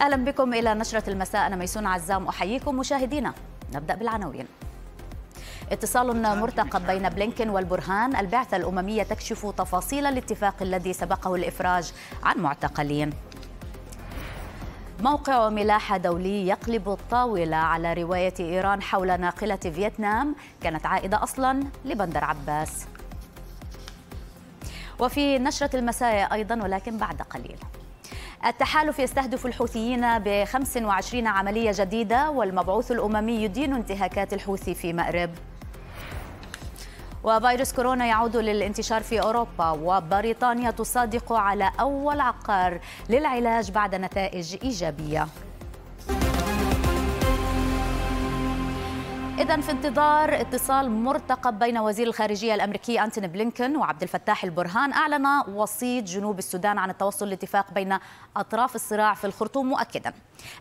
أهلا بكم إلى نشرة المساء أنا ميسون عزام أحييكم مشاهدينا نبدأ بالعناوين اتصال مرتقب بين بلينكن والبرهان البعثة الأممية تكشف تفاصيل الاتفاق الذي سبقه الإفراج عن معتقلين موقع ملاحة دولي يقلب الطاولة على رواية إيران حول ناقلة فيتنام كانت عائدة أصلا لبندر عباس وفي نشرة المساء أيضا ولكن بعد قليل التحالف يستهدف الحوثيين ب 25 عملية جديدة والمبعوث الأممي يدين انتهاكات الحوثي في مأرب وفيروس كورونا يعود للانتشار في أوروبا وبريطانيا تصادق على أول عقار للعلاج بعد نتائج إيجابية إذا في انتظار اتصال مرتقب بين وزير الخارجية الأمريكي أنتوني بلينكن وعبد الفتاح البرهان أعلن وسيط جنوب السودان عن التوصل لاتفاق بين أطراف الصراع في الخرطوم مؤكدا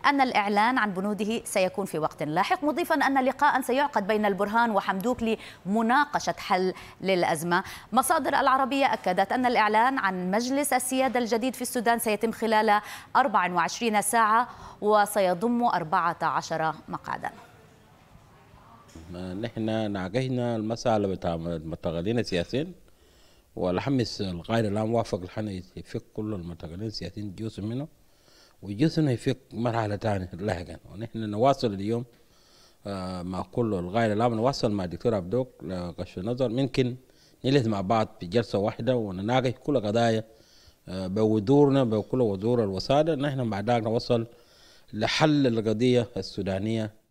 أن الإعلان عن بنوده سيكون في وقت لاحق مضيفا أن لقاء سيعقد بين البرهان وحمدوك لمناقشة حل للأزمة مصادر العربية أكدت أن الإعلان عن مجلس السيادة الجديد في السودان سيتم خلال 24 ساعة وسيضم 14 مقعدا نحن احنا ناقشنا المساله بتاع المتغلين السياسيين والحمس القائد الان وافق الحنا يفك كل المتغلين السياسيين جزء منه وجزء منه يفك مرحله ثانيه لاحقا ونحن نواصل اليوم آه، مع كل القائد الان نواصل مع الدكتور عبدوك لقش آه، النظر ممكن نجلس مع بعض في جلسه واحده ونناقش كل قضايا آه، بودورنا بكل ودور الوساده نحن بعد ذلك نوصل لحل القضيه السودانيه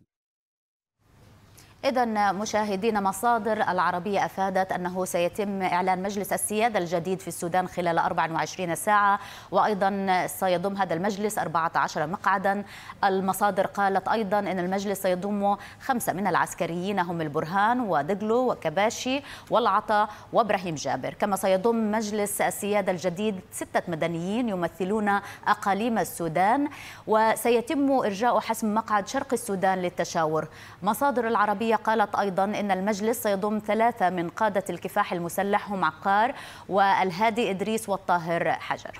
إذا مشاهدين مصادر العربية أفادت أنه سيتم إعلان مجلس السيادة الجديد في السودان خلال 24 ساعة وأيضا سيضم هذا المجلس 14 مقعدا المصادر قالت أيضا أن المجلس سيضم خمسة من العسكريين هم البرهان ودجلو وكباشي والعطا وابراهيم جابر كما سيضم مجلس السيادة الجديد ستة مدنيين يمثلون أقاليم السودان وسيتم إرجاء حسم مقعد شرق السودان للتشاور مصادر العربية قالت أيضا أن المجلس سيضم ثلاثة من قادة الكفاح المسلح هم عقار والهادي إدريس والطاهر حجر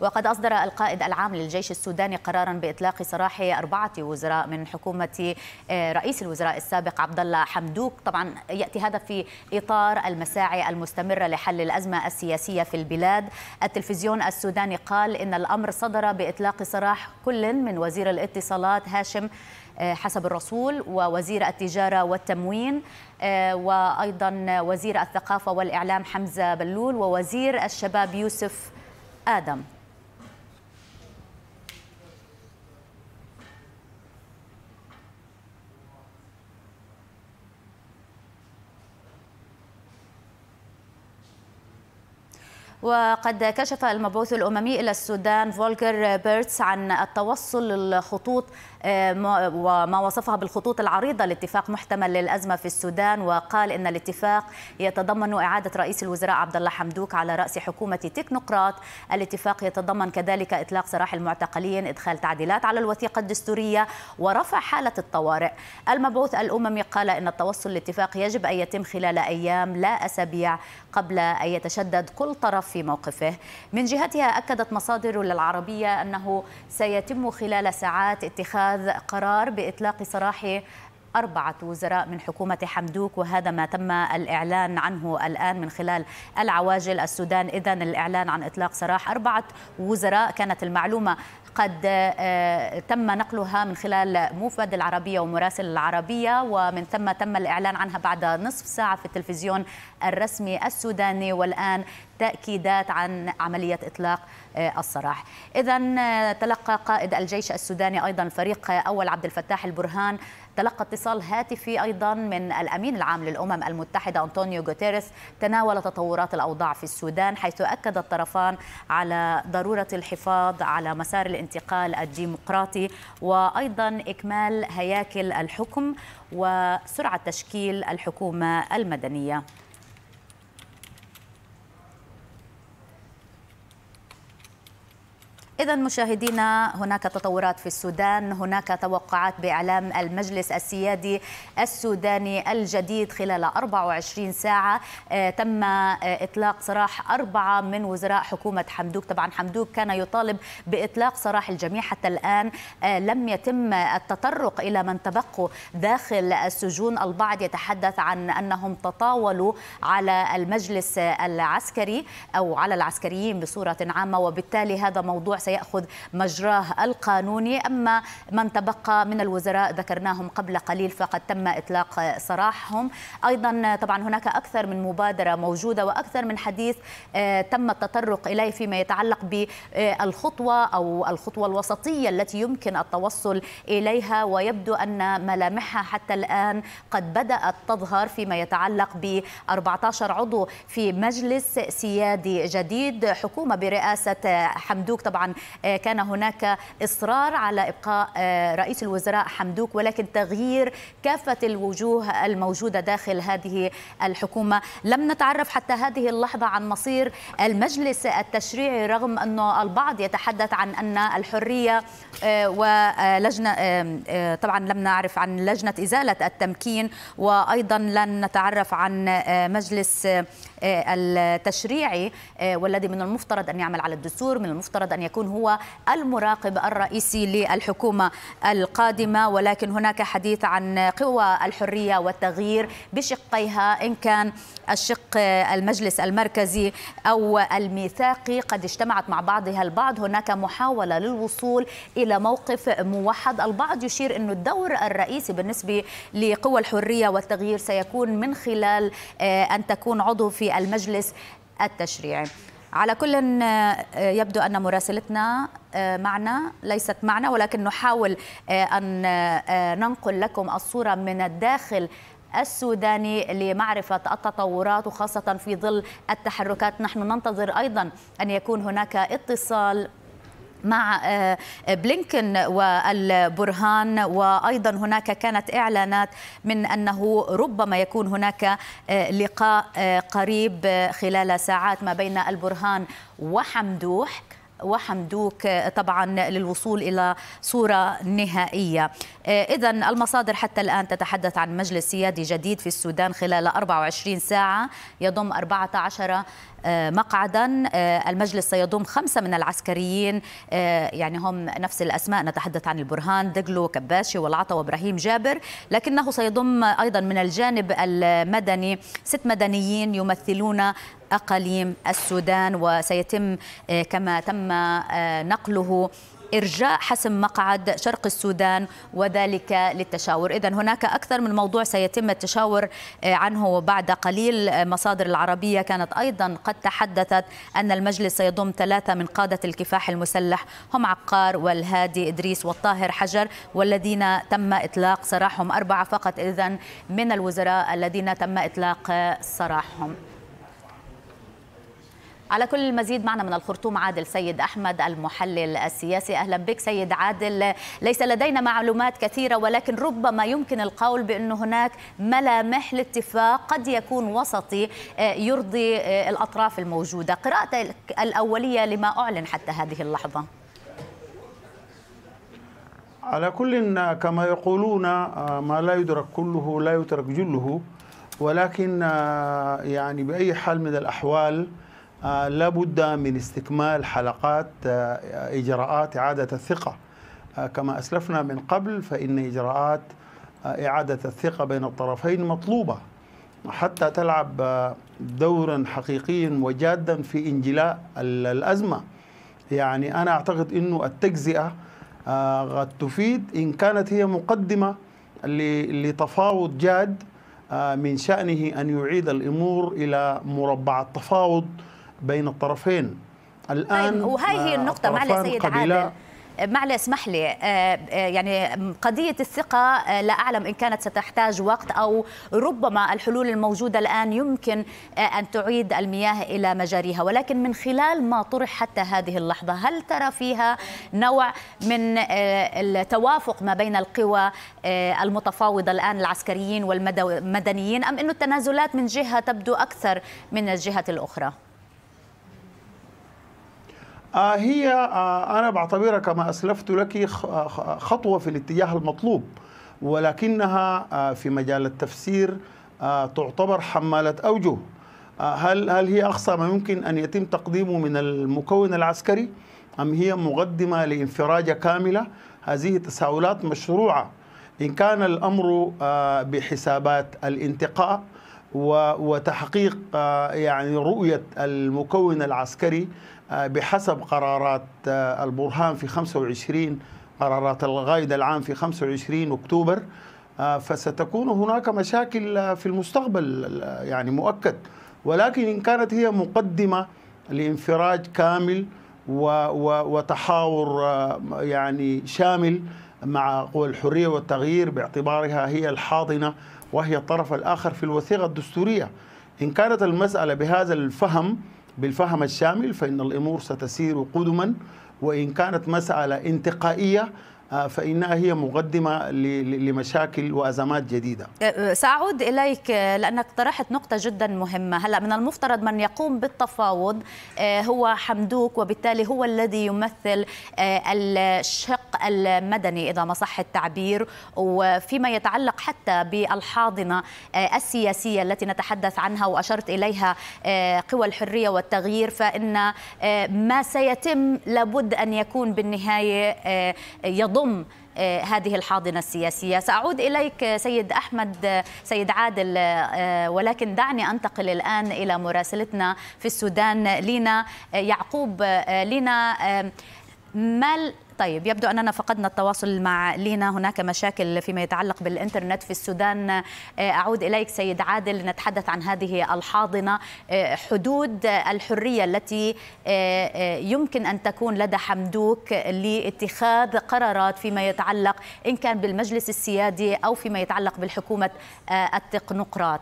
وقد أصدر القائد العام للجيش السوداني قرارا بإطلاق سراح أربعة وزراء من حكومة آه، رئيس الوزراء السابق عبد الله حمدوك طبعا يأتي هذا في إطار المساعي المستمرة لحل الأزمة السياسية في البلاد التلفزيون السوداني قال إن الأمر صدر بإطلاق سراح كل من وزير الاتصالات هاشم آه، حسب الرسول ووزير التجارة والتموين آه، وأيضا وزير الثقافة والإعلام حمزة بلول ووزير الشباب يوسف آدم وقد كشف المبعوث الأممي إلى السودان فولكر بيرتس عن التوصل للخطوط آه، وما وصفها بالخطوط العريضة لاتفاق محتمل للأزمة في السودان وقال إن الاتفاق يتضمن إعادة رئيس الوزراء عبد الله حمدوك على رأس حكومة تكنوقراط الاتفاق يتضمن كذلك إطلاق سراح المعتقلين إدخال تعديلات على الوثيقة الدستورية ورفع حالة الطوارئ المبعوث الأممي قال إن التوصل لاتفاق يجب أن يتم خلال أيام لا أسابيع قبل أن يتشدد كل طرف في موقفه من جهتها أكدت مصادر للعربية أنه سيتم خلال ساعات اتخاذ اتخاذ قرار بإطلاق سراح أربعة وزراء من حكومة حمدوك وهذا ما تم الإعلان عنه الآن من خلال العواجل السودان إذا الإعلان عن إطلاق سراح أربعة وزراء كانت المعلومة قد آه، تم نقلها من خلال موفد العربية ومراسل العربية ومن ثم تم الإعلان عنها بعد نصف ساعة في التلفزيون الرسمي السوداني والآن تأكيدات عن عملية إطلاق آه، الصراح إذا آه، تلقى قائد الجيش السوداني أيضا فريق أول عبد الفتاح البرهان تلقى اتصال هاتفي أيضا من الأمين العام للأمم المتحدة أنطونيو غوتيريس تناول تطورات الأوضاع في السودان حيث أكد الطرفان على ضرورة الحفاظ على مسار الانتقال الديمقراطي وأيضا إكمال هياكل الحكم وسرعة تشكيل الحكومة المدنية إذا مشاهدينا هناك تطورات في السودان، هناك توقعات بإعلام المجلس السيادي السوداني الجديد خلال 24 ساعة، آه، تم آه، إطلاق سراح أربعة من وزراء حكومة حمدوك، طبعا حمدوك كان يطالب بإطلاق سراح الجميع حتى الآن آه، لم يتم التطرق إلى من تبقوا داخل السجون، البعض يتحدث عن أنهم تطاولوا على المجلس العسكري أو على العسكريين بصورة عامة وبالتالي هذا موضوع سي سيأخذ مجراه القانوني أما من تبقى من الوزراء ذكرناهم قبل قليل فقد تم إطلاق سراحهم أيضا طبعا هناك أكثر من مبادرة موجودة وأكثر من حديث آه، تم التطرق إليه فيما يتعلق بالخطوة أو الخطوة الوسطية التي يمكن التوصل إليها ويبدو أن ملامحها حتى الآن قد بدأت تظهر فيما يتعلق ب 14 عضو في مجلس سيادي جديد حكومة برئاسة حمدوك طبعا آه، كان هناك إصرار على إبقاء آه، رئيس الوزراء حمدوك ولكن تغيير كافة الوجوه الموجودة داخل هذه الحكومة لم نتعرف حتى هذه اللحظة عن مصير المجلس التشريعي رغم أنه البعض يتحدث عن أن الحرية آه، ولجنة طبعا لم نعرف عن لجنة إزالة التمكين وأيضا لن نتعرف عن مجلس آه، التشريعي آه، والذي من المفترض أن يعمل على الدستور من المفترض أن يكون هو المراقب الرئيسي للحكومة القادمة ولكن هناك حديث عن قوى الحرية والتغيير بشقيها إن كان الشق آه، المجلس المركزي أو الميثاقي قد اجتمعت مع بعضها البعض هناك محاولة للوصول إلى موقف موحد البعض يشير أن الدور الرئيسي بالنسبة لقوى الحرية والتغيير سيكون من خلال أن تكون عضو في المجلس التشريعي على كل آه، يبدو أن مراسلتنا آه، معنا ليست معنا ولكن نحاول آه، أن ننقل لكم الصورة من الداخل السوداني لمعرفة التطورات وخاصة في ظل التحركات نحن ننتظر أيضا أن يكون هناك اتصال مع آه، بلينكن والبرهان وايضا هناك كانت اعلانات من انه ربما يكون هناك آه، لقاء آه، قريب خلال ساعات ما بين البرهان وحمدوح وحمدوك طبعا للوصول الى صوره نهائيه. اذا المصادر حتى الان تتحدث عن مجلس سيادي جديد في السودان خلال 24 ساعه يضم 14 آه، مقعدا آه، المجلس سيضم خمسة من العسكريين آه، يعني هم نفس الأسماء نتحدث عن البرهان دقلو كباشي والعطا وإبراهيم جابر لكنه سيضم أيضا من الجانب المدني ست مدنيين يمثلون أقاليم السودان وسيتم كما تم نقله إرجاء حسم مقعد شرق السودان وذلك للتشاور إذا هناك أكثر من موضوع سيتم التشاور آه، عنه بعد قليل آه، مصادر العربية كانت أيضا قد تحدثت أن المجلس سيضم ثلاثة من قادة الكفاح المسلح هم عقار والهادي إدريس والطاهر حجر والذين تم إطلاق سراحهم أربعة فقط إذا من الوزراء الذين تم إطلاق سراحهم على كل المزيد معنا من الخرطوم عادل سيد أحمد المحلل السياسي أهلا بك سيد عادل ليس لدينا معلومات كثيرة ولكن ربما يمكن القول بأن هناك ملامح لاتفاق قد يكون وسطي آه، يرضي آه، الأطراف الموجودة قراءتك الأولية لما أعلن حتى هذه اللحظة على كل كما يقولون آه، ما لا يدرك كله لا يترك جله ولكن يعني بأي حال من الأحوال آه، لابد من استكمال حلقات آه، إجراءات إعادة الثقة آه، كما أسلفنا من قبل فإن إجراءات إعادة الثقة بين الطرفين مطلوبة حتى تلعب دورا حقيقيا وجادا في انجلاء الأزمة يعني أنا أعتقد أنه التجزئة قد تفيد إن كانت هي مقدمة لتفاوض جاد من شأنه أن يعيد الأمور إلى مربع التفاوض بين الطرفين الان طيب وهي هي آه، النقطه مع سيد عادل معلي اسمح لي آه، آه، يعني قضية الثقة لا أعلم إن كانت ستحتاج وقت أو ربما الحلول الموجودة الآن يمكن أن تعيد المياه إلى مجاريها ولكن من خلال ما طرح حتى هذه اللحظة هل ترى فيها نوع من التوافق ما بين القوى المتفاوضة الآن العسكريين والمدنيين أم أن التنازلات من جهة تبدو أكثر من الجهة الأخرى؟ آه، هي آه، أنا بعتبرها كما أسلفت لك خطوة في الاتجاه المطلوب ولكنها آه، في مجال التفسير تعتبر حمالة أوجه هل هل هي أقصى ما يمكن أن يتم تقديمه من المكون العسكري أم هي مقدمة لانفراجة كاملة هذه تساؤلات مشروعة إن كان الأمر بحسابات الانتقاء وتحقيق يعني رؤية المكون العسكري آه، بحسب قرارات آه، البرهان في 25 قرارات الغايد العام في 25 أكتوبر آه، فستكون هناك مشاكل في المستقبل يعني مؤكد ولكن إن كانت هي مقدمة لانفراج كامل وتحاور يعني شامل مع قوى الحرية والتغيير باعتبارها هي الحاضنة وهي الطرف الآخر في الوثيقة الدستورية إن كانت المسألة بهذا الفهم بالفهم الشامل فإن الأمور ستسير قدما وإن كانت مسألة انتقائية آه، فإنها هي مقدمة لمشاكل وأزمات جديدة أه، أه، سأعود إليك لأنك طرحت نقطة جدا مهمة هلأ من المفترض من يقوم بالتفاوض هو حمدوك وبالتالي هو الذي يمثل الشق المدني إذا ما صح التعبير وفيما يتعلق حتى بالحاضنة السياسية التي نتحدث عنها وأشرت إليها قوى الحرية والتغيير فإن ما سيتم لابد أن يكون بالنهاية يضم تضم آه، هذه الحاضنة السياسية سأعود إليك آه، سيد أحمد آه، سيد عادل ولكن دعني أنتقل الآن إلى مراسلتنا في السودان لينا يعقوب لينا ما طيب يبدو أننا فقدنا التواصل مع لينا هناك مشاكل فيما يتعلق بالإنترنت في السودان آه، أعود إليك سيد عادل لنتحدث عن هذه الحاضنة آه، حدود الحرية التي آه، يمكن أن تكون لدى حمدوك لاتخاذ قرارات فيما يتعلق إن كان بالمجلس السيادي أو فيما يتعلق بالحكومة التقنقراط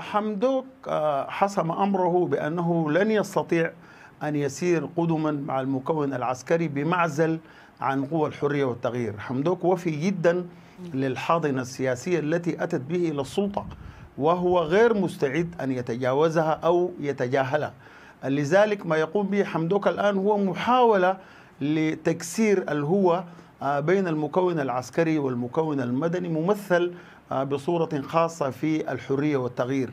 حمدوك حسم امره بانه لن يستطيع أن يسير قدما مع المكون العسكري بمعزل عن قوى الحرية والتغيير حمدوك وفي جدا للحاضنة السياسية التي أتت به إلى السلطة وهو غير مستعد أن يتجاوزها أو يتجاهلها لذلك ما يقوم به حمدوك الآن هو محاولة لتكسير الهوة آه، بين المكون العسكري والمكون المدني ممثل آه، بصورة خاصة في الحرية والتغيير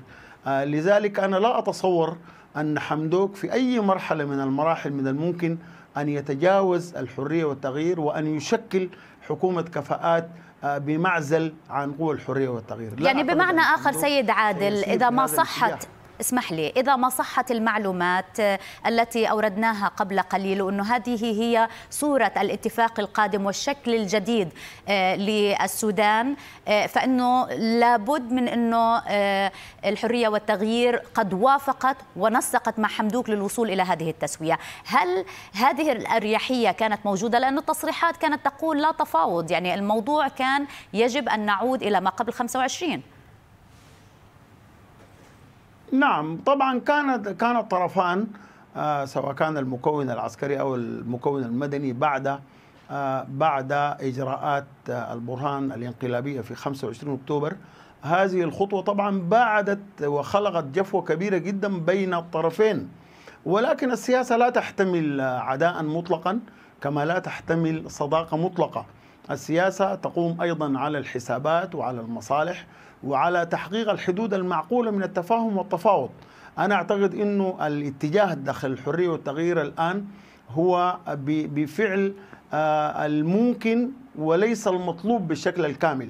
آه، لذلك أنا لا أتصور أن حمدوك في أي مرحلة من المراحل من الممكن أن يتجاوز الحرية والتغيير وأن يشكل حكومة كفاءات آه، بمعزل عن قوى الحرية والتغيير يعني بمعنى آخر سيد عادل إذا ما صحت اسمح لي إذا ما صحت المعلومات التي أوردناها قبل قليل وأن هذه هي صورة الاتفاق القادم والشكل الجديد آه، للسودان آه، فإنه لابد من أنه آه، الحرية والتغيير قد وافقت ونسقت مع حمدوك للوصول إلى هذه التسوية هل هذه الأريحية كانت موجودة لأن التصريحات كانت تقول لا تفاوض يعني الموضوع كان يجب أن نعود إلى ما قبل 25 نعم طبعا كانت كان الطرفان آه، سواء كان المكون العسكري او المكون المدني بعد آه، بعد اجراءات آه، البرهان الانقلابيه في 25 اكتوبر هذه الخطوه طبعا باعدت وخلقت جفوه كبيره جدا بين الطرفين ولكن السياسه لا تحتمل عداء مطلقا كما لا تحتمل صداقه مطلقه السياسه تقوم ايضا على الحسابات وعلى المصالح وعلى تحقيق الحدود المعقولة من التفاهم والتفاوض أنا أعتقد أنه الاتجاه داخل الحرية والتغيير الآن هو بفعل آه، الممكن وليس المطلوب بالشكل الكامل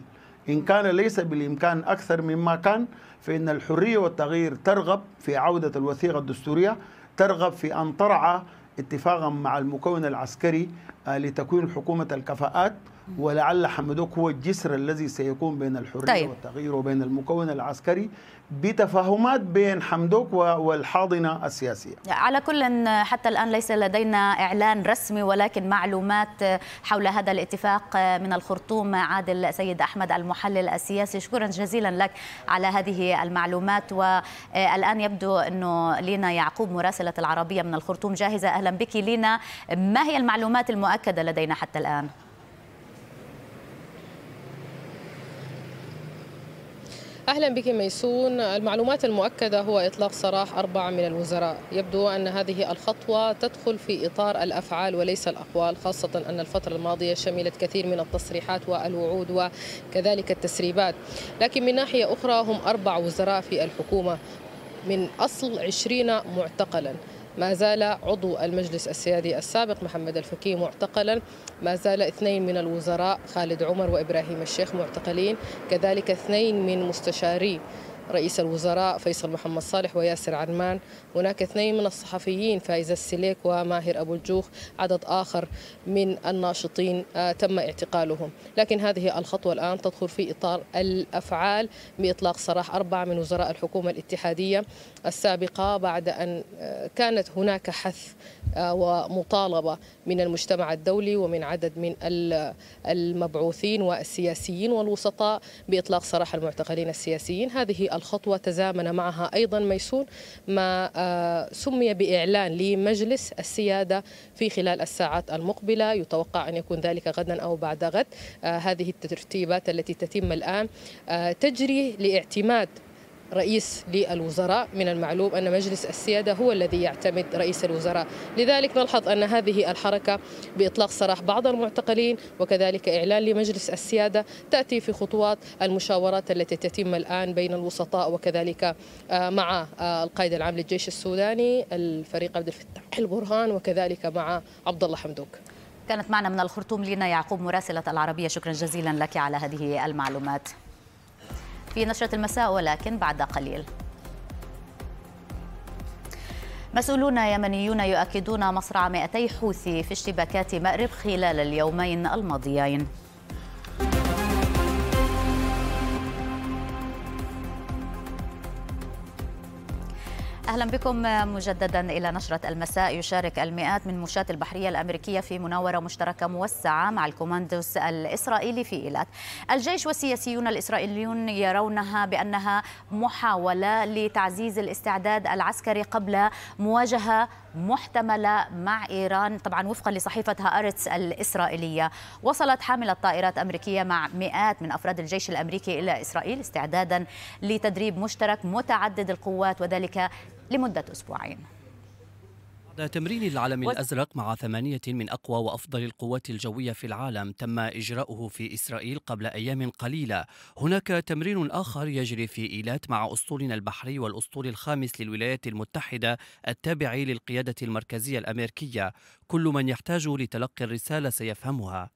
إن كان ليس بالإمكان أكثر مما كان فإن الحرية والتغيير ترغب في عودة الوثيقة الدستورية ترغب في أن ترعى اتفاقا مع المكون العسكري آه، لتكوين حكومة الكفاءات ولعل حمدوك هو الجسر الذي سيكون بين الحريه طيب. والتغيير وبين المكون العسكري بتفاهمات بين حمدوك والحاضنه السياسيه. على كل حتى الان ليس لدينا اعلان رسمي ولكن معلومات حول هذا الاتفاق من الخرطوم عادل سيد احمد المحلل السياسي شكرا جزيلا لك على هذه المعلومات والان يبدو انه لينا يعقوب مراسله العربيه من الخرطوم جاهزه اهلا بك لينا ما هي المعلومات المؤكده لدينا حتى الان؟ أهلا بك ميسون المعلومات المؤكدة هو إطلاق سراح أربعة من الوزراء يبدو أن هذه الخطوة تدخل في إطار الأفعال وليس الأقوال خاصة أن الفترة الماضية شملت كثير من التصريحات والوعود وكذلك التسريبات لكن من ناحية أخرى هم أربع وزراء في الحكومة من أصل عشرين معتقلا ما زال عضو المجلس السيادي السابق محمد الفكي معتقلا ما زال اثنين من الوزراء خالد عمر وإبراهيم الشيخ معتقلين كذلك اثنين من مستشاري رئيس الوزراء فيصل محمد صالح وياسر عرمان هناك اثنين من الصحفيين فايز السليك وماهر أبو الجوخ عدد آخر من الناشطين آه، تم اعتقالهم لكن هذه الخطوة الآن تدخل في إطار الأفعال بإطلاق سراح أربعة من وزراء الحكومة الاتحادية السابقة بعد أن آه، كانت هناك حث آه، ومطالبة من المجتمع الدولي ومن عدد من المبعوثين والسياسيين والوسطاء بإطلاق سراح المعتقلين السياسيين هذه الخطوة تزامن معها أيضا ميسون ما آه، سمي بإعلان لمجلس السيادة في خلال الساعات المقبلة يتوقع أن يكون ذلك غدا أو بعد غد هذه الترتيبات التي تتم الآن تجري لاعتماد رئيس للوزراء من المعلوم أن مجلس السيادة هو الذي يعتمد رئيس الوزراء لذلك نلحظ أن هذه الحركة بإطلاق سراح بعض المعتقلين وكذلك إعلان لمجلس السيادة تأتي في خطوات المشاورات التي تتم الآن بين الوسطاء وكذلك آه، مع آه، القائد العام للجيش السوداني الفريق عبد الفتاح البرهان وكذلك مع عبد الله حمدوك كانت معنا من الخرطوم لينا يعقوب مراسلة العربية شكرا جزيلا لك على هذه المعلومات في نشرة المساء ولكن بعد قليل مسؤولون يمنيون يؤكدون مصرع 200 حوثي في اشتباكات مأرب خلال اليومين الماضيين أهلا بكم مجددا إلى نشرة المساء يشارك المئات من مشاة البحرية الأمريكية في مناورة مشتركة موسعة مع الكوماندوس الإسرائيلي في إيلات الجيش والسياسيون الإسرائيليون يرونها بأنها محاولة لتعزيز الاستعداد العسكري قبل مواجهة محتملة مع إيران طبعا وفقا لصحيفة هآرتس الإسرائيلية وصلت حاملة طائرات أمريكية مع مئات من أفراد الجيش الأمريكي إلى إسرائيل استعدادا لتدريب مشترك متعدد القوات وذلك لمدة أسبوعين بعد تمرين العلم الأزرق مع ثمانية من أقوى وأفضل القوات الجوية في العالم تم إجراؤه في إسرائيل قبل أيام قليلة هناك تمرين آخر يجري في إيلات مع أسطولنا البحري والأسطول الخامس للولايات المتحدة التابع للقيادة المركزية الأمريكية كل من يحتاج لتلقي الرسالة سيفهمها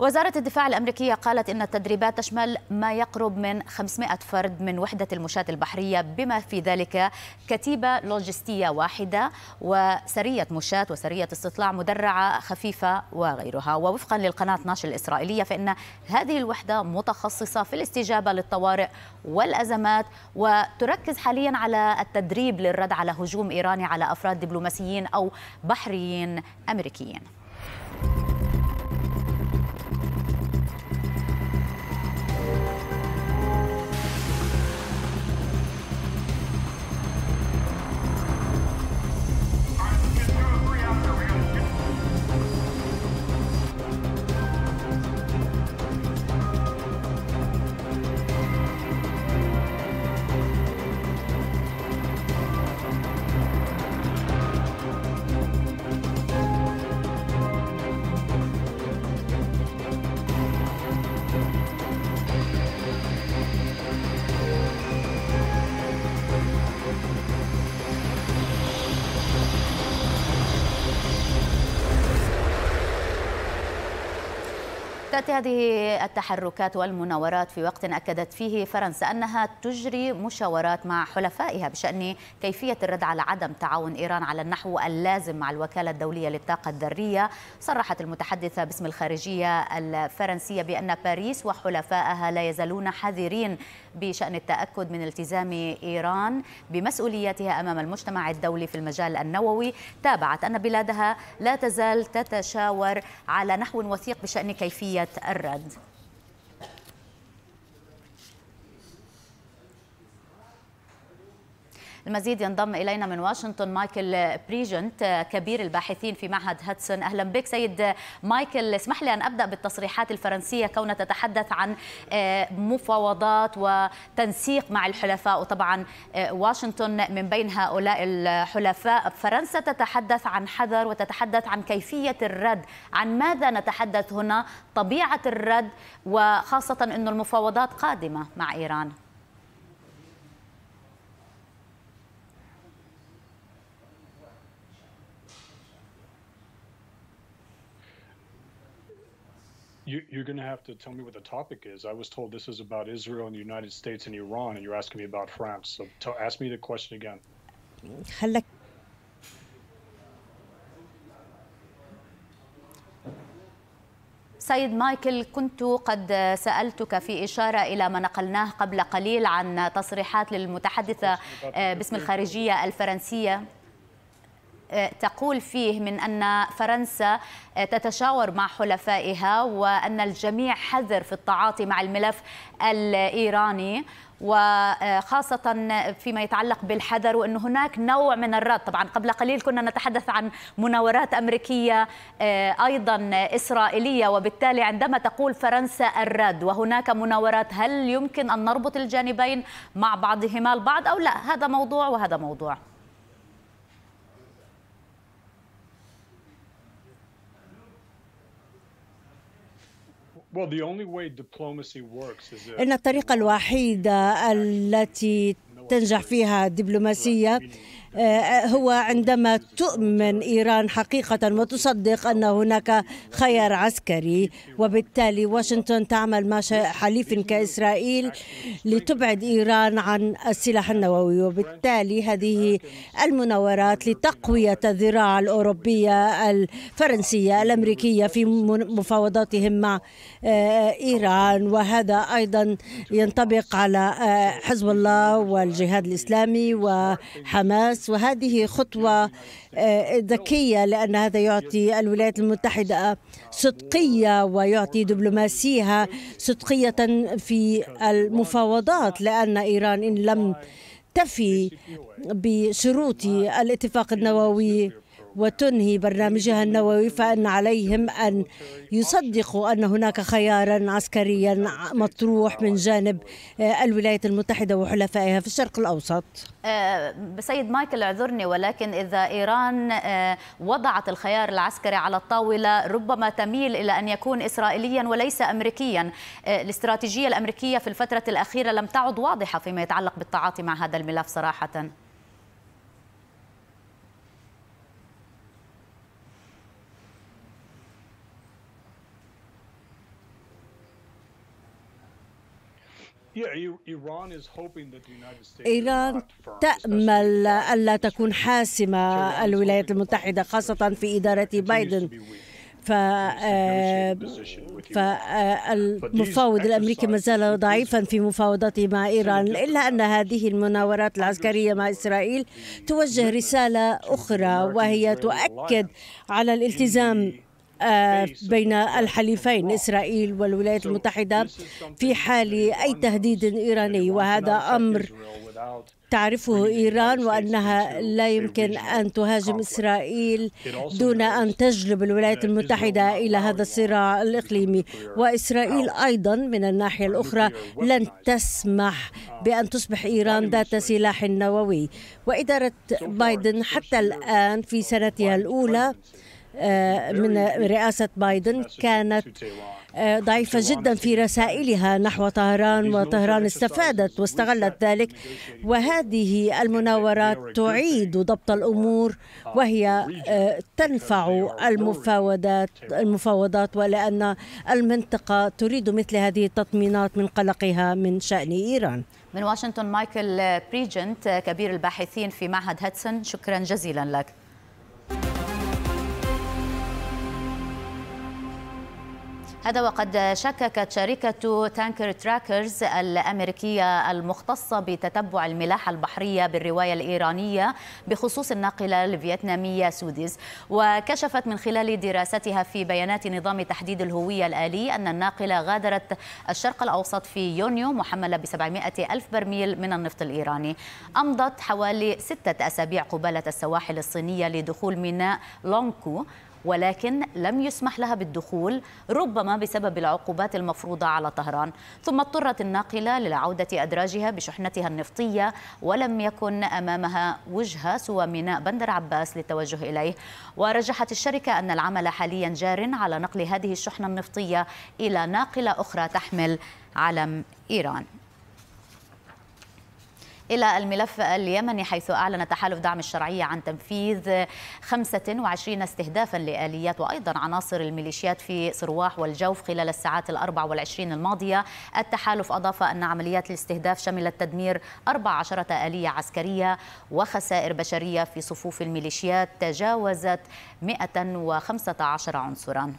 وزارة الدفاع الأمريكية قالت إن التدريبات تشمل ما يقرب من 500 فرد من وحدة المشاة البحرية بما في ذلك كتيبة لوجستية واحدة وسرية مشاة وسرية استطلاع مدرعة خفيفة وغيرها ووفقا للقناة ناشر الإسرائيلية فإن هذه الوحدة متخصصة في الاستجابة للطوارئ والأزمات وتركز حاليا على التدريب للرد على هجوم إيراني على أفراد دبلوماسيين أو بحريين أمريكيين جاءت هذه التحركات والمناورات في وقت أكدت فيه فرنسا أنها تجري مشاورات مع حلفائها بشأن كيفية الرد على عدم تعاون إيران على النحو اللازم مع الوكالة الدولية للطاقة الذرية صرحت المتحدثة باسم الخارجية الفرنسية بأن باريس وحلفائها لا يزالون حذرين بشأن التأكد من التزام إيران بمسؤولياتها أمام المجتمع الدولي في المجال النووي تابعت أن بلادها لا تزال تتشاور على نحو وثيق بشأن كيفية الرد المزيد ينضم إلينا من واشنطن مايكل بريجنت كبير الباحثين في معهد هاتسون أهلا بك سيد مايكل اسمح لي أن أبدأ بالتصريحات الفرنسية كونها تتحدث عن آه، مفاوضات وتنسيق مع الحلفاء وطبعا آه، واشنطن من بين هؤلاء الحلفاء فرنسا تتحدث عن حذر وتتحدث عن كيفية الرد عن ماذا نتحدث هنا طبيعة الرد وخاصة أن المفاوضات قادمة مع إيران You, you're going to have to tell me what the topic is. I was told this is about Israel and the United States and Iran, and you're asking me about France. So tell, ask me the question again. خلك سيد مايكل كنت قد سألتك في إشارة إلى ما نقلناه قبل قليل عن تصريحات للمتحدثة باسم الخارجية الفرنسية تقول فيه من أن فرنسا تتشاور مع حلفائها وأن الجميع حذر في التعاطي مع الملف الإيراني وخاصة فيما يتعلق بالحذر وأن هناك نوع من الرد طبعا قبل قليل كنا نتحدث عن مناورات أمريكية آه، أيضا إسرائيلية وبالتالي عندما تقول فرنسا الرد وهناك مناورات هل يمكن أن نربط الجانبين مع بعضهما البعض أو لا هذا موضوع وهذا موضوع إن الطريقة الوحيدة التي تنجح فيها الدبلوماسية آه، هو عندما تؤمن إيران حقيقة وتصدق أن هناك خيار عسكري وبالتالي واشنطن تعمل مع حليف كإسرائيل لتبعد إيران عن السلاح النووي وبالتالي هذه المناورات لتقوية الذراع الأوروبية الفرنسية الأمريكية في مفاوضاتهم مع آه، إيران وهذا أيضا ينطبق على آه، حزب الله والجهاد الإسلامي وحماس الناس وهذه خطوة آه، ذكية لأن هذا يعطي الولايات المتحدة صدقية ويعطي دبلوماسيها صدقية في المفاوضات لأن إيران إن لم تفي بشروط الاتفاق النووي وتنهي برنامجها النووي فإن عليهم أن يصدقوا أن هناك خيارا عسكريا مطروح من جانب آه، الولايات المتحدة وحلفائها في الشرق الأوسط آه، سيد مايكل اعذرني ولكن إذا إيران آه، وضعت الخيار العسكري على الطاولة ربما تميل إلى أن يكون إسرائيليا وليس أمريكيا الاستراتيجية الأمريكية في الفترة الأخيرة لم تعد واضحة فيما يتعلق بالتعاطي مع هذا الملف صراحة إيران تأمل ألا تكون حاسمة الولايات المتحدة خاصة في إدارة بايدن فالمفاوض آه، الامريكي ما زال ضعيفا في مفاوضاته مع ايران الا ان هذه المناورات العسكريه مع اسرائيل توجه رساله اخرى وهي تؤكد على الالتزام آه، بين الحليفين إسرائيل والولايات المتحدة في حال أي تهديد إيراني وهذا أمر تعرفه إيران وأنها لا يمكن أن تهاجم إسرائيل دون أن تجلب الولايات المتحدة إلى هذا الصراع الإقليمي وإسرائيل أيضا من الناحية الأخرى لن تسمح uh, بأن تصبح إيران ذات سلاح نووي وإدارة بايدن حتى الآن في سنتها الأولى آه، من رئاسة بايدن كانت آه، ضعيفة جدا في رسائلها نحو طهران وطهران استفادت واستغلت ذلك وهذه المناورات تعيد ضبط الأمور وهي آه، تنفع المفاوضات المفاوضات ولأن المنطقة تريد مثل هذه التطمينات من قلقها من شأن إيران من واشنطن مايكل بريجنت كبير الباحثين في معهد هاتسون شكرا جزيلا لك هذا وقد شككت شركة تانكر تراكرز الأمريكية المختصة بتتبع الملاحة البحرية بالرواية الإيرانية بخصوص الناقلة الفيتنامية سوديز وكشفت من خلال دراستها في بيانات نظام تحديد الهوية الآلي أن الناقلة غادرت الشرق الأوسط في يونيو محملة ب 700 ألف برميل من النفط الإيراني أمضت حوالي ستة أسابيع قبالة السواحل الصينية لدخول ميناء لونكو ولكن لم يسمح لها بالدخول ربما بسبب العقوبات المفروضة على طهران ثم اضطرت الناقلة للعودة أدراجها بشحنتها النفطية ولم يكن أمامها وجهة سوى ميناء بندر عباس للتوجه إليه ورجحت الشركة أن العمل حاليا جار على نقل هذه الشحنة النفطية إلى ناقلة أخرى تحمل علم إيران إلى الملف اليمني حيث أعلن تحالف دعم الشرعية عن تنفيذ 25 استهدافا لآليات وأيضا عناصر الميليشيات في صرواح والجوف خلال الساعات الأربع والعشرين الماضية التحالف أضاف أن عمليات الاستهداف شملت تدمير 14 آلية عسكرية وخسائر بشرية في صفوف الميليشيات تجاوزت 115 عنصرا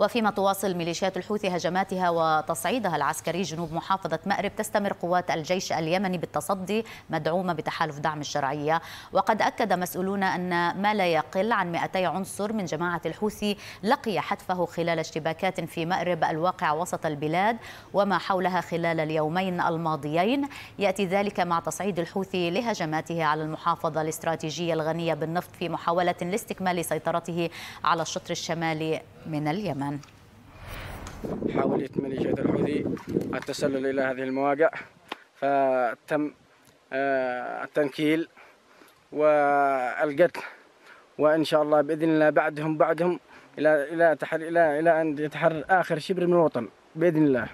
وفيما تواصل ميليشيات الحوثي هجماتها وتصعيدها العسكري جنوب محافظة مأرب تستمر قوات الجيش اليمني بالتصدي مدعومة بتحالف دعم الشرعية وقد أكد مسؤولون أن ما لا يقل عن 200 عنصر من جماعة الحوثي لقي حتفه خلال اشتباكات في مأرب الواقع وسط البلاد وما حولها خلال اليومين الماضيين يأتي ذلك مع تصعيد الحوثي لهجماته على المحافظة الاستراتيجية الغنية بالنفط في محاولة لاستكمال سيطرته على الشطر الشمالي من اليمن الآن حاول يتمني جهد الحوثي التسلل إلى هذه المواقع فتم آه، التنكيل والقتل وإن شاء الله بإذن الله بعدهم بعدهم إلى إلى إلى إلى أن يتحرر آخر شبر من الوطن بإذن الله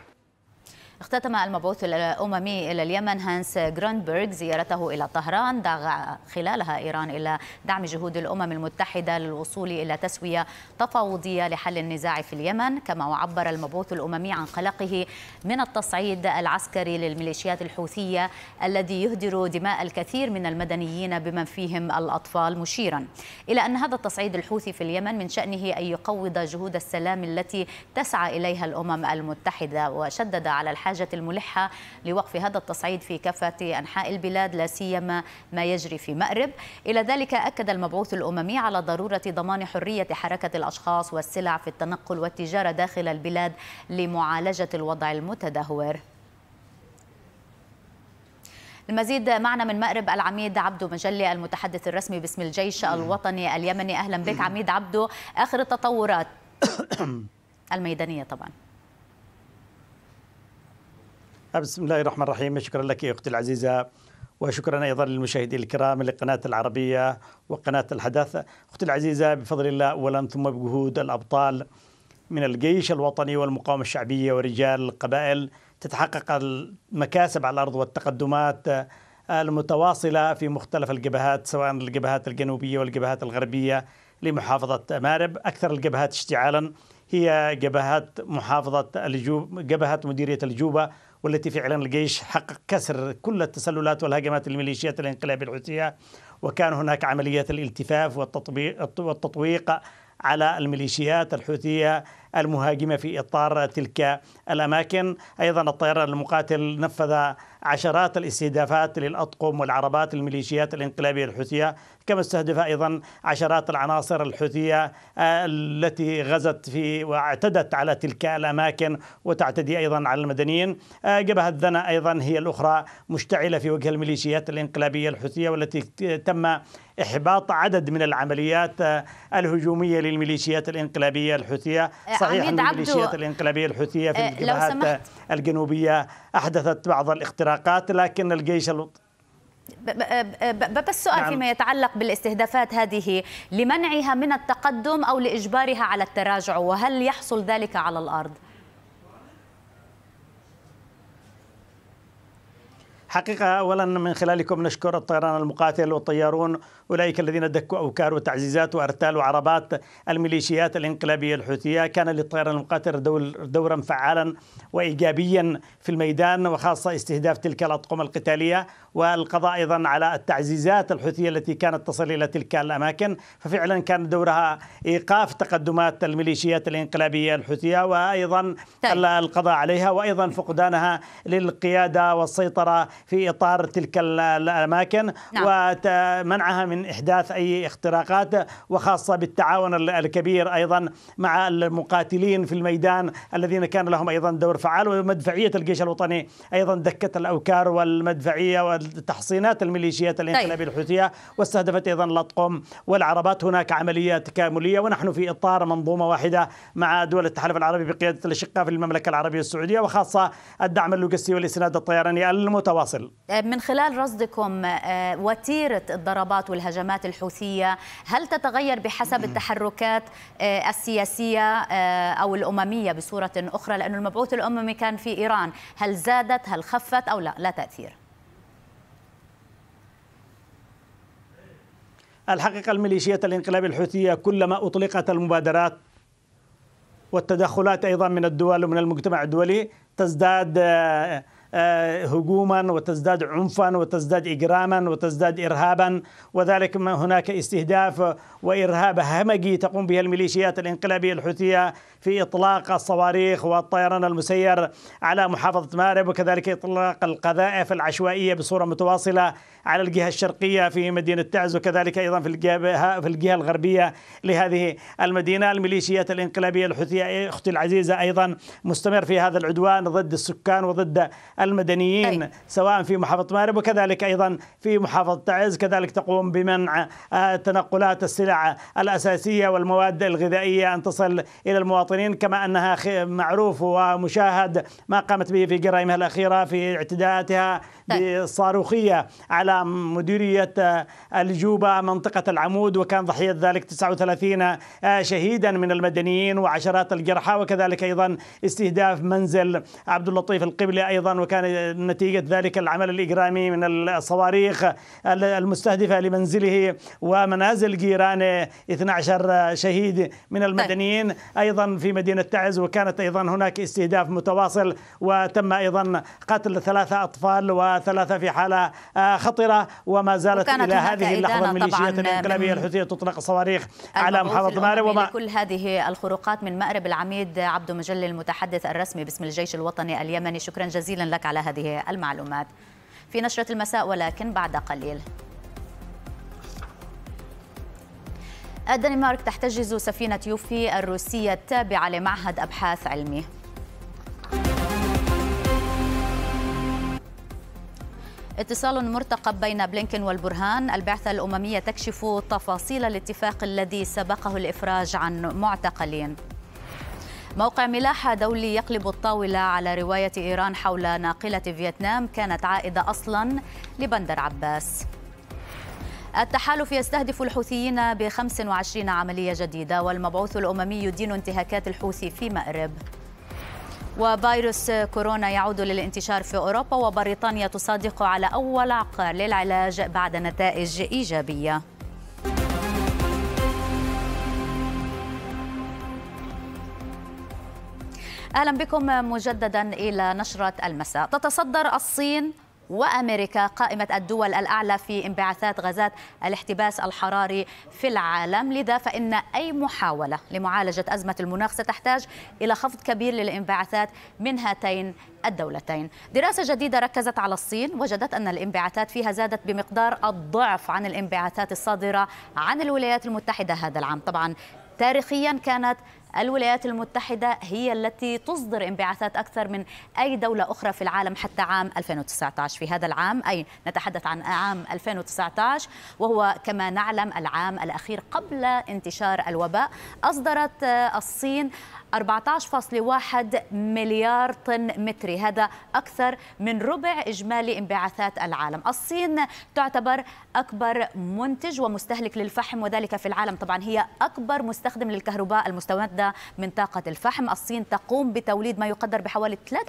اختتم المبعوث الأممي إلى اليمن هانس جرونبرغ زيارته إلى طهران دعا خلالها إيران إلى دعم جهود الأمم المتحدة للوصول إلى تسوية تفاوضية لحل النزاع في اليمن كما عبر المبعوث الأممي عن قلقه من التصعيد العسكري للميليشيات الحوثية الذي يهدر دماء الكثير من المدنيين بمن فيهم الأطفال مشيرا إلى أن هذا التصعيد الحوثي في اليمن من شأنه أن يقوض جهود السلام التي تسعى إليها الأمم المتحدة وشدد على الحل الحاجة الملحة لوقف هذا التصعيد في كافة أنحاء البلاد لا سيما ما يجري في مأرب إلى ذلك أكد المبعوث الأممي على ضرورة ضمان حرية حركة الأشخاص والسلع في التنقل والتجارة داخل البلاد لمعالجة الوضع المتدهور المزيد معنا من مأرب العميد عبدو مجلي المتحدث الرسمي باسم الجيش الوطني اليمني أهلا بك عميد عبدو آخر التطورات الميدانية طبعاً بسم الله الرحمن الرحيم شكرا لك يا أختي العزيزة وشكرا أيضا للمشاهدين الكرام لقناة العربية وقناة الحدث أختي العزيزة بفضل الله أولا ثم بجهود الأبطال من الجيش الوطني والمقاومة الشعبية ورجال القبائل تتحقق المكاسب على الأرض والتقدمات المتواصلة في مختلف الجبهات سواء الجبهات الجنوبية والجبهات الغربية لمحافظة مارب أكثر الجبهات اشتعالا هي جبهات محافظة الجوب جبهه مديرية الجوبة والتي فعلا الجيش حقق كسر كل التسللات والهجمات الميليشيات الانقلاب الحوثية وكان هناك عمليات الالتفاف والتطبيق والتطويق على الميليشيات الحوثية المهاجمة في إطار تلك الأماكن أيضا الطيران المقاتل نفذ عشرات الاستهدافات للأطقم والعربات الميليشيات الانقلابية الحوثية كما استهدف أيضا عشرات العناصر الحوثية آه، التي غزت في واعتدت على تلك الأماكن وتعتدي أيضا على المدنيين آه، جبهة ذنا أيضا هي الأخرى مشتعلة في وجه الميليشيات الانقلابية الحوثية والتي تم إحباط عدد من العمليات آه، الهجومية للميليشيات الانقلابية الحوثية صحيح أن الميليشيات الانقلابية الحوثية في آه، الجبهات الجنوبية أحدثت بعض الاختراقات لكن الجيش آه، آه، بس سؤال نعم. فيما يتعلق بالاستهدافات هذه لمنعها من التقدم أو لإجبارها على التراجع وهل يحصل ذلك على الأرض؟ حقيقة أولا من خلالكم نشكر الطيران المقاتل والطيارون أولئك الذين دكوا أوكار وتعزيزات وأرتال وعربات الميليشيات الانقلابية الحوثية كان للطيران المقاتل دورا فعالا وإيجابيا في الميدان وخاصة استهداف تلك الأطقم القتالية والقضاء أيضا على التعزيزات الحوثية التي كانت تصل إلى تلك الأماكن ففعلا كان دورها إيقاف تقدمات الميليشيات الانقلابية الحوثية وأيضا طيب. القضاء عليها وأيضا فقدانها للقيادة والسيطرة في إطار تلك الأماكن نعم. ومنعها من من إحداث أي اختراقات وخاصة بالتعاون الكبير أيضا مع المقاتلين في الميدان الذين كان لهم أيضا دور فعال ومدفعية الجيش الوطني أيضا دكت الأوكار والمدفعية والتحصينات الميليشيات الانقلابية طيب. الحوثية واستهدفت أيضا الأطقم والعربات هناك عملية تكاملية ونحن في إطار منظومة واحدة مع دول التحالف العربي بقيادة الأشقاء في المملكة العربية السعودية وخاصة الدعم اللوجستي والإسناد الطيراني المتواصل من خلال رصدكم آه، وتيرة الضربات والهجمات الهجمات الحوثية هل تتغير بحسب التحركات آه، السياسية آه، أو الأممية بصورة أخرى لأن المبعوث الأممي كان في إيران هل زادت هل خفت أو لا لا تأثير الحقيقة الميليشيات الانقلابية الحوثية كلما أطلقت المبادرات والتدخلات أيضا من الدول ومن المجتمع الدولي تزداد آه، آه، هجوما وتزداد عنفا وتزداد إجراما وتزداد إرهابا وذلك ما هناك استهداف وإرهاب همجي تقوم به الميليشيات الانقلابية الحوثية في إطلاق الصواريخ والطيران المسير على محافظة مارب وكذلك إطلاق القذائف العشوائية بصورة متواصلة على الجهة الشرقية في مدينة تعز وكذلك أيضا في الجهة في الجهة الغربية لهذه المدينة الميليشيات الانقلابية الحوثية أختي العزيزة أيضا مستمر في هذا العدوان ضد السكان وضد المدنيين أي. سواء في محافظة مأرب وكذلك أيضا في محافظة تعز كذلك تقوم بمنع آه، تنقلات السلع الأساسية والمواد الغذائية أن تصل إلى المواطنين كما أنها معروف ومشاهد ما قامت به في جرائمها الأخيرة في اعتداءاتها بالصاروخية على مديرية آه، الجوبة منطقة العمود وكان ضحية ذلك 39 آه، شهيدا من المدنيين وعشرات الجرحى وكذلك أيضا استهداف منزل عبد اللطيف القبلي أيضا وكان نتيجة ذلك العمل الإجرامي من الصواريخ المستهدفة لمنزله ومنازل جيرانه 12 شهيد من طيب. المدنيين أيضا في مدينة تعز وكانت أيضا هناك استهداف متواصل وتم أيضا قتل ثلاثة أطفال وثلاثة في حالة آه، خطرة وما زالت إلى هذه اللحظة الميليشيات الانقلابية الحوثية تطلق الصواريخ على محافظة مأرب وما كل هذه الخروقات من مأرب العميد عبد مجل المتحدث الرسمي باسم الجيش الوطني اليمني شكرا جزيلا لك لك على هذه المعلومات في نشرة المساء ولكن بعد قليل الدنمارك تحتجز سفينة يوفي الروسية التابعة لمعهد أبحاث علمي اتصال مرتقب بين بلينكن والبرهان البعثة الأممية تكشف تفاصيل الاتفاق الذي سبقه الإفراج عن معتقلين موقع ملاحة دولي يقلب الطاولة على رواية إيران حول ناقلة فيتنام كانت عائدة أصلا لبندر عباس التحالف يستهدف الحوثيين ب 25 عملية جديدة والمبعوث الأممي يدين انتهاكات الحوثي في مأرب وفيروس كورونا يعود للانتشار في أوروبا وبريطانيا تصادق على أول عقار للعلاج بعد نتائج إيجابية أهلا بكم مجددا إلى نشرة المساء تتصدر الصين وامريكا قائمه الدول الاعلى في انبعاثات غازات الاحتباس الحراري في العالم، لذا فان اي محاوله لمعالجه ازمه المناخ ستحتاج الى خفض كبير للانبعاثات من هاتين الدولتين. دراسه جديده ركزت على الصين وجدت ان الانبعاثات فيها زادت بمقدار الضعف عن الانبعاثات الصادره عن الولايات المتحده هذا العام، طبعا تاريخيا كانت الولايات المتحدة هي التي تصدر انبعاثات أكثر من أي دولة أخرى في العالم حتى عام 2019 في هذا العام أي نتحدث عن عام 2019 وهو كما نعلم العام الأخير قبل انتشار الوباء أصدرت الصين 14.1 مليار طن متري هذا أكثر من ربع إجمالي انبعاثات العالم الصين تعتبر أكبر منتج ومستهلك للفحم وذلك في العالم طبعا هي أكبر مستخدم للكهرباء المستمدة من طاقة الفحم الصين تقوم بتوليد ما يقدر بحوالي 73%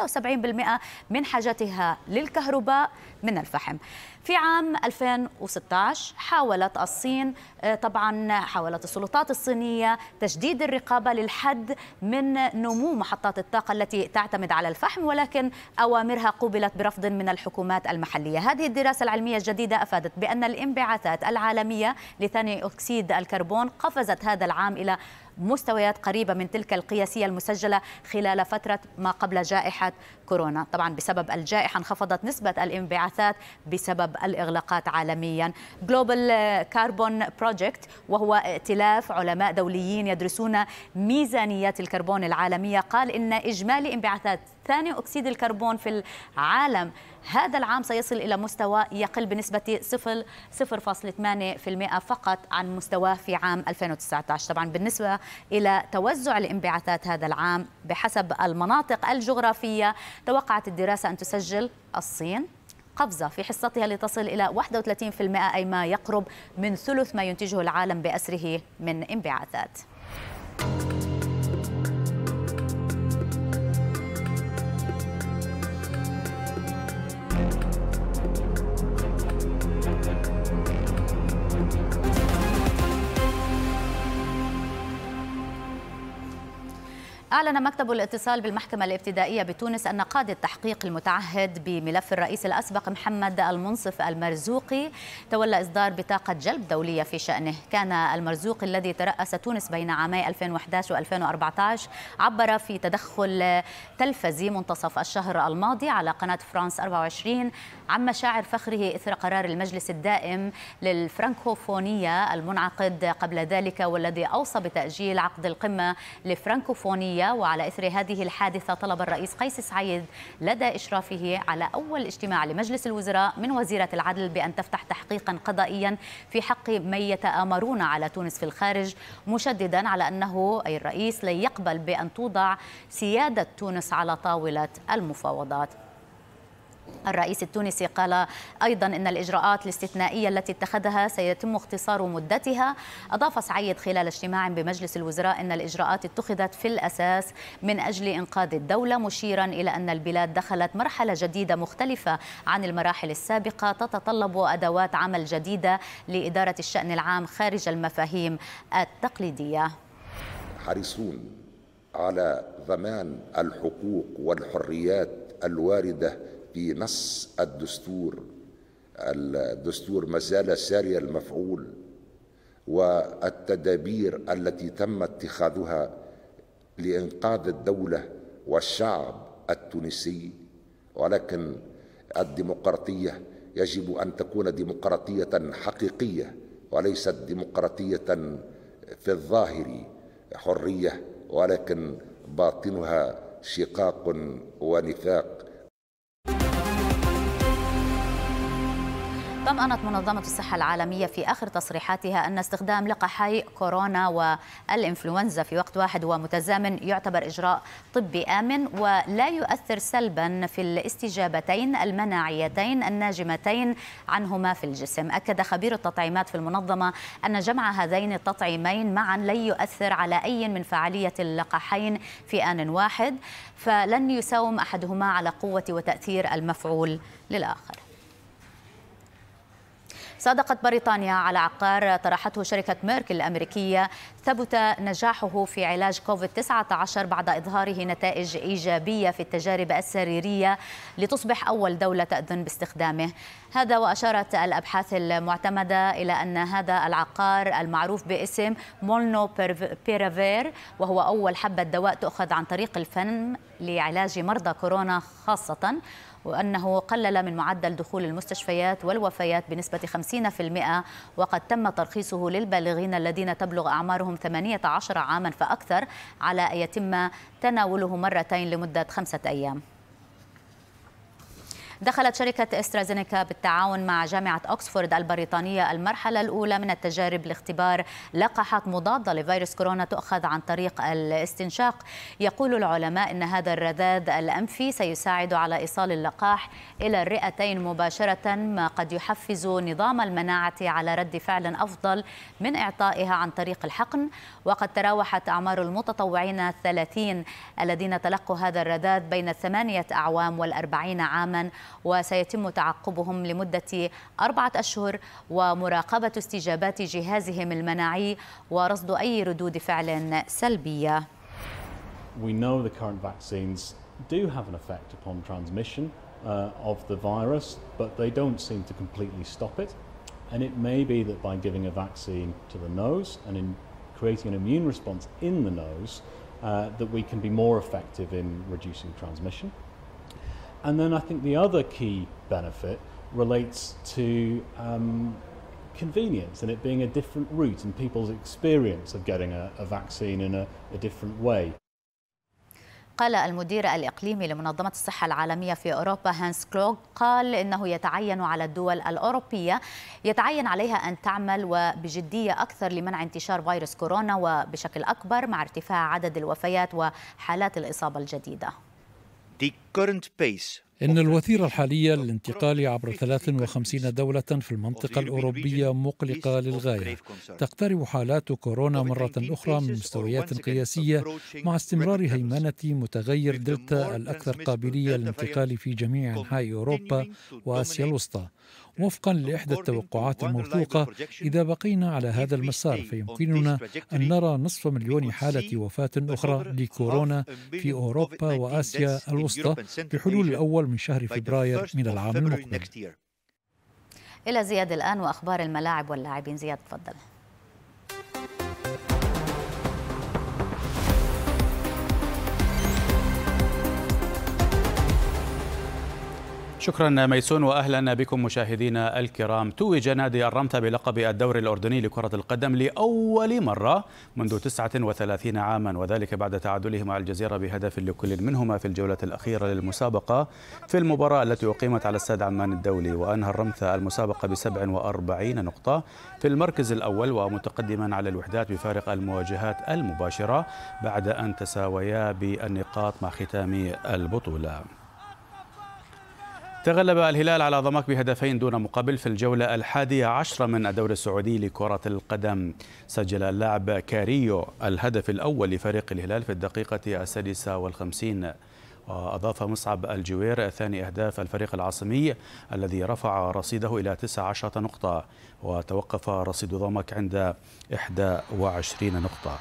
من حاجتها للكهرباء من الفحم في عام 2016 حاولت الصين آه، طبعا حاولت السلطات الصينية تشديد الرقابة للحد من نمو محطات الطاقة التي تعتمد على الفحم ولكن أوامرها قوبلت برفض من الحكومات المحلية هذه الدراسة العلمية الجديدة أفادت بأن الانبعاثات العالمية لثاني أكسيد الكربون قفزت هذا العام إلى مستويات قريبة من تلك القياسية المسجلة خلال فترة ما قبل جائحة كورونا طبعا بسبب الجائحة انخفضت نسبة الانبعاثات بسبب الإغلاقات عالميا Global كاربون بروجكت وهو ائتلاف علماء دوليين يدرسون ميزانيات الكربون العالمية قال إن إجمالي انبعاثات ثاني أكسيد الكربون في العالم هذا العام سيصل إلى مستوى يقل بنسبة 0.8% فقط عن مستواه في عام 2019 طبعا بالنسبة إلى توزع الانبعاثات هذا العام بحسب المناطق الجغرافية توقعت الدراسة أن تسجل الصين قفزة في حصتها لتصل إلى 31% أي ما يقرب من ثلث ما ينتجه العالم بأسره من انبعاثات. أعلن مكتب الاتصال بالمحكمة الابتدائية بتونس أن قاضي التحقيق المتعهد بملف الرئيس الأسبق محمد المنصف المرزوقي تولى إصدار بطاقة جلب دولية في شأنه كان المرزوقي الذي ترأس تونس بين عامي 2011 و2014 عبر في تدخل تلفزي منتصف الشهر الماضي على قناة فرانس 24 عن مشاعر فخره إثر قرار المجلس الدائم للفرنكوفونية المنعقد قبل ذلك والذي أوصى بتأجيل عقد القمة لفرنكوفونية الدولية وعلى إثر هذه الحادثة طلب الرئيس قيس سعيد لدى إشرافه على أول اجتماع لمجلس الوزراء من وزيرة العدل بأن تفتح تحقيقا قضائيا في حق من يتآمرون على تونس في الخارج مشددا على أنه أي الرئيس لن يقبل بأن توضع سيادة تونس على طاولة المفاوضات الرئيس التونسي قال أيضا أن الإجراءات الاستثنائية التي اتخذها سيتم اختصار مدتها أضاف سعيد خلال اجتماع بمجلس الوزراء أن الإجراءات اتخذت في الأساس من أجل إنقاذ الدولة مشيرا إلى أن البلاد دخلت مرحلة جديدة مختلفة عن المراحل السابقة تتطلب أدوات عمل جديدة لإدارة الشأن العام خارج المفاهيم التقليدية حريصون على ضمان الحقوق والحريات الوارده في نص الدستور الدستور ما زال ساري المفعول والتدابير التي تم اتخاذها لإنقاذ الدولة والشعب التونسي ولكن الديمقراطية يجب أن تكون ديمقراطية حقيقية وليست ديمقراطية في الظاهر حرية ولكن باطنها شقاق ونفاق طمأنت منظمة الصحة العالمية في آخر تصريحاتها أن استخدام لقاحي كورونا والإنفلونزا في وقت واحد ومتزامن يعتبر إجراء طبي آمن ولا يؤثر سلبا في الاستجابتين المناعيتين الناجمتين عنهما في الجسم أكد خبير التطعيمات في المنظمة أن جمع هذين التطعيمين معا لن يؤثر على أي من فعالية اللقاحين في آن واحد فلن يساوم أحدهما على قوة وتأثير المفعول للآخر صادقت بريطانيا على عقار طرحته شركة ميرك الأمريكية ثبت نجاحه في علاج كوفيد-19 بعد إظهاره نتائج إيجابية في التجارب السريرية لتصبح أول دولة تأذن باستخدامه هذا وأشارت الأبحاث المعتمدة إلى أن هذا العقار المعروف باسم مولنو بيرافير وهو أول حبة دواء تؤخذ عن طريق الفم لعلاج مرضى كورونا خاصة وأنه قلل من معدل دخول المستشفيات والوفيات بنسبة 50% وقد تم ترخيصه للبالغين الذين تبلغ أعمارهم 18 عاما فأكثر على أن يتم تناوله مرتين لمدة خمسة أيام دخلت شركة استرازينيكا بالتعاون مع جامعة أكسفورد البريطانية المرحلة الأولى من التجارب لاختبار لقاحات مضادة لفيروس كورونا تؤخذ عن طريق الاستنشاق يقول العلماء أن هذا الرذاذ الأنفي سيساعد على إيصال اللقاح إلى الرئتين مباشرة ما قد يحفز نظام المناعة على رد فعل أفضل من إعطائها عن طريق الحقن وقد تراوحت أعمار المتطوعين الثلاثين الذين تلقوا هذا الرذاذ بين الثمانية أعوام والأربعين عاما وسيتم تعقبهم لمدة أربعة أشهر ومراقبة استجابات جهازهم المناعي ورصد أي ردود فعل سلبية We know the current vaccines do have an effect upon transmission uh, of the virus, but they don't seem to completely stop it. And it may be that by giving a vaccine to the nose and in creating an immune response in the nose, uh, that we can be more effective in reducing transmission. And then I think the other key benefit relates to um, convenience and it being a different route and people's experience of getting a, a vaccine in a, a different way. قال المدير الإقليمي لمنظمة الصحة العالمية في أوروبا هانس كلوغ قال إنه يتعين على الدول الأوروبية يتعين عليها أن تعمل وبجدية أكثر لمنع انتشار فيروس كورونا وبشكل أكبر مع ارتفاع عدد الوفيات وحالات الإصابة الجديدة إن الوتيرة الحالية للانتقال عبر 53 دولة في المنطقة الأوروبية مقلقة للغاية تقترب حالات كورونا مرة أخرى من مستويات قياسية مع استمرار هيمنة متغير دلتا الأكثر قابلية للانتقال في جميع أنحاء أوروبا وآسيا الوسطى وفقا لإحدى التوقعات الموثوقة إذا بقينا على هذا المسار فيمكننا أن نرى نصف مليون حالة وفاة أخرى لكورونا في أوروبا وآسيا الوسطى بحلول الأول من شهر فبراير من العام المقبل إلى زياد الآن وأخبار الملاعب واللاعبين زياد تفضل شكرا ميسون واهلا بكم مشاهدينا الكرام توج نادي الرمثا بلقب الدوري الاردني لكره القدم لاول مره منذ 39 عاما وذلك بعد تعادله مع الجزيره بهدف لكل منهما في الجوله الاخيره للمسابقه في المباراه التي اقيمت على استاد عمان الدولي وانهى الرمثا المسابقه ب 47 نقطه في المركز الاول ومتقدما على الوحدات بفارق المواجهات المباشره بعد ان تساويا بالنقاط مع ختام البطوله تغلب الهلال على ضمك بهدفين دون مقابل في الجولة الحادية عشرة من الدوري السعودي لكرة القدم سجل اللاعب كاريو الهدف الأول لفريق الهلال في الدقيقة السادسة والخمسين وأضاف مصعب الجوير ثاني أهداف الفريق العاصمي الذي رفع رصيده إلى 19 نقطة وتوقف رصيد ضمك عند 21 نقطة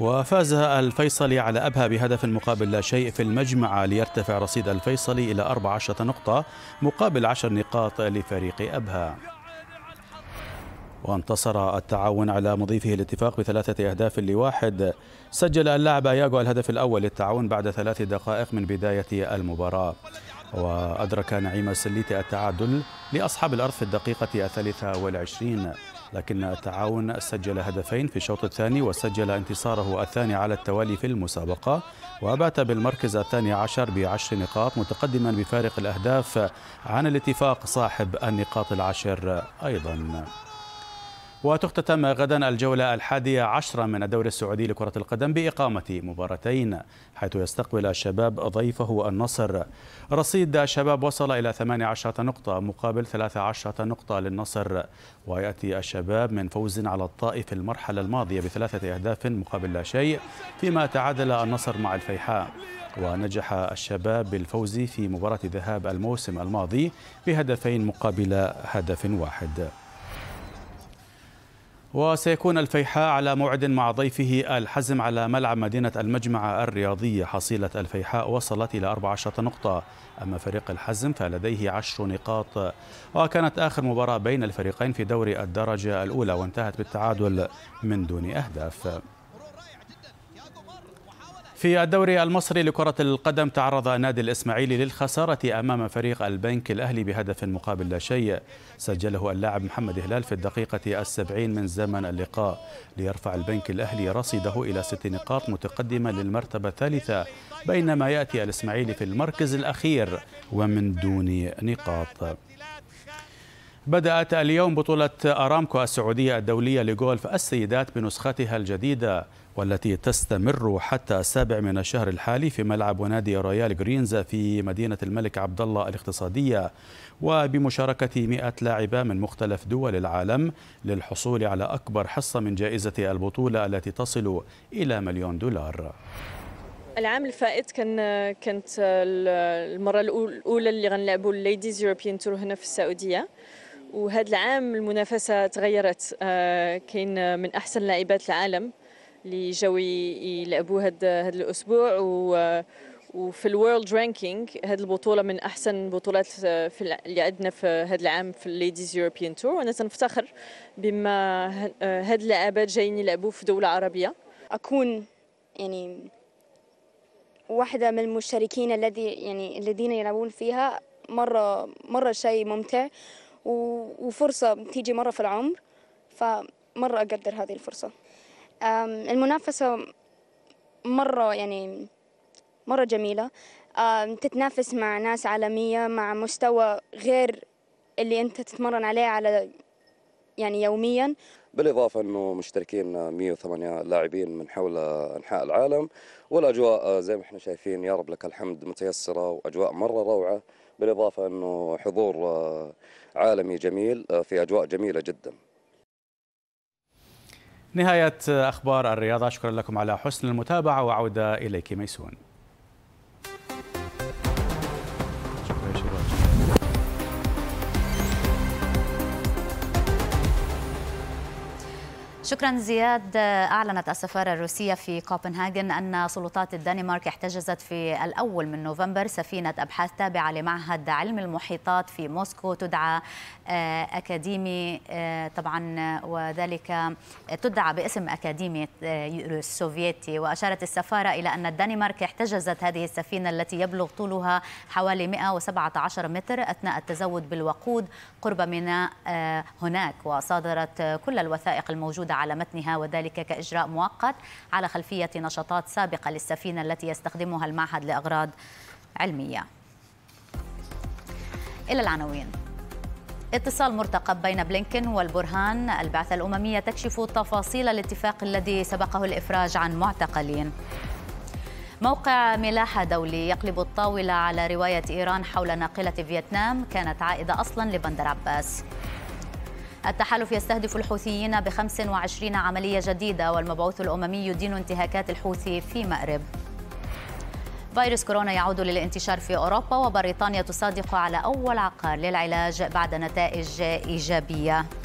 وفاز الفيصلي على أبها بهدف مقابل لا شيء في المجمع ليرتفع رصيد الفيصلي إلى 14 نقطة مقابل 10 نقاط لفريق أبها وانتصر التعاون على مضيفه الاتفاق بثلاثة أهداف لواحد سجل اللاعب أياغو الهدف الأول للتعاون بعد ثلاث دقائق من بداية المباراة وأدرك نعيم السليتي التعادل لأصحاب الأرض في الدقيقة الثالثة والعشرين لكن التعاون سجل هدفين في الشوط الثاني وسجل انتصاره الثاني على التوالي في المسابقة وبات بالمركز الثاني عشر بعشر نقاط متقدما بفارق الأهداف عن الاتفاق صاحب النقاط العشر أيضاً وتختتم غدا الجولة الحادية عشرة من الدوري السعودي لكرة القدم بإقامة مباراتين حيث يستقبل الشباب ضيفه النصر رصيد الشباب وصل إلى 18 نقطة مقابل 13 نقطة للنصر ويأتي الشباب من فوز على الطائف المرحلة الماضية بثلاثة أهداف مقابل لا شيء فيما تعادل النصر مع الفيحاء ونجح الشباب بالفوز في مباراة ذهاب الموسم الماضي بهدفين مقابل هدف واحد وسيكون الفيحاء على موعد مع ضيفه الحزم على ملعب مدينة المجمع الرياضية حصيلة الفيحاء وصلت إلى 14 نقطة أما فريق الحزم فلديه 10 نقاط وكانت آخر مباراة بين الفريقين في دوري الدرجة الأولى وانتهت بالتعادل من دون أهداف في الدوري المصري لكرة القدم تعرض نادي الإسماعيلي للخسارة أمام فريق البنك الأهلي بهدف مقابل لا شيء سجله اللاعب محمد هلال في الدقيقة السبعين من زمن اللقاء ليرفع البنك الأهلي رصيده إلى ست نقاط متقدمة للمرتبة الثالثة بينما يأتي الإسماعيلي في المركز الأخير ومن دون نقاط بدأت اليوم بطولة أرامكو السعودية الدولية لجولف السيدات بنسختها الجديدة والتي تستمر حتى السابع من الشهر الحالي في ملعب نادي رويال جرينز في مدينة الملك عبد الله الاقتصادية وبمشاركة 100 لاعبة من مختلف دول العالم للحصول على أكبر حصة من جائزة البطولة التي تصل إلى مليون دولار العام الفائت كان كانت المره الاولى اللي غنلعبوا الليديز يوروبيان تور هنا في السعوديه وهذا العام المنافسه تغيرت آه، كاين من احسن لاعبات العالم اللي جاو يلعبوا هذا هاد الاسبوع و وفي الورلد رانكينج هاد البطوله من احسن بطولات في اللي عندنا في هاد العام في الليديز يوروبيان تور وانا تنفتخر بما هاد اللعابات جايين يلعبوا في دوله عربيه اكون يعني واحده من المشتركين الذي يعني الذين يلعبون فيها مره مره شيء ممتع وفرصه تيجي مره في العمر فمره اقدر هذه الفرصه المنافسة مرة يعني مرة جميلة تتنافس مع ناس عالمية مع مستوى غير اللي أنت تتمرن عليه على يعني يوميا بالإضافة أنه مشتركين 108 لاعبين من حول أنحاء العالم والأجواء زي ما احنا شايفين يا رب لك الحمد متيسرة وأجواء مرة روعة بالإضافة أنه حضور آه، عالمي جميل آه، في أجواء جميلة جداً نهاية أخبار الرياضة شكرا لكم على حسن المتابعة وعودة إليك ميسون شكرا زياد أعلنت السفارة الروسية في كوبنهاجن أن سلطات الدنمارك احتجزت في الأول من نوفمبر سفينة أبحاث تابعة لمعهد علم المحيطات في موسكو تدعى آه، أكاديمي آه، طبعا وذلك آه، تدعى باسم أكاديمية السوفيتي وأشارت السفارة إلى أن الدنمارك احتجزت هذه السفينة التي يبلغ طولها حوالي 117 متر أثناء التزود بالوقود قرب ميناء هناك وصادرت كل الوثائق الموجودة على متنها وذلك كإجراء مؤقت على خلفية نشاطات سابقة للسفينة التي يستخدمها المعهد لأغراض علمية إلى العناوين اتصال مرتقب بين بلينكن والبرهان البعثة الأممية تكشف تفاصيل الاتفاق الذي سبقه الإفراج عن معتقلين موقع ملاحة دولي يقلب الطاولة على رواية إيران حول ناقلة فيتنام كانت عائدة أصلا لبندر عباس التحالف يستهدف الحوثيين ب 25 عملية جديدة والمبعوث الأممي يدين انتهاكات الحوثي في مأرب فيروس كورونا يعود للانتشار في أوروبا وبريطانيا تصادق على أول عقار للعلاج بعد نتائج إيجابية